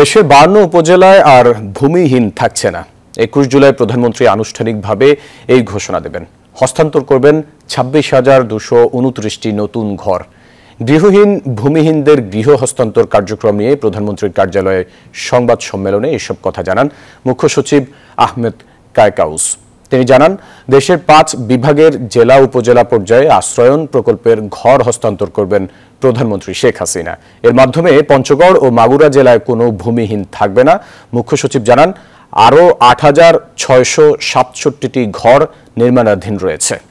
দেশের বান্ন উপজেলায় আর ভূমিহীন থাকছে না একুশ জুলাই প্রধানমন্ত্রী আনুষ্ঠানিকভাবে এই ঘোষণা দেবেন হস্তান্তর করবেন ছাব্বিশ হাজার দুশো উনত্রিশটি নতুন ঘর গৃহহীন ভূমিহীনদের গৃহ হস্তান্তর কার্যক্রম নিয়ে প্রধানমন্ত্রীর কার্যালয়ে সংবাদ সম্মেলনে এসব কথা জানান মুখ্য সচিব আহমেদ কায়কাউস তিনি জানান দেশের পাঁচ বিভাগের জেলা উপজেলা পর্যায়ে আশ্রয়ন প্রকল্পের ঘর হস্তান্তর করবেন প্রধানমন্ত্রী শেখ হাসিনা এর মাধ্যমে পঞ্চগড় ও মাগুরা জেলায় কোনো ভূমিহীন থাকবে না মুখ্য সচিব জানান আরও আট হাজার ছয়শো সাতষট্টিটি ঘর নির্মাণাধীন রয়েছে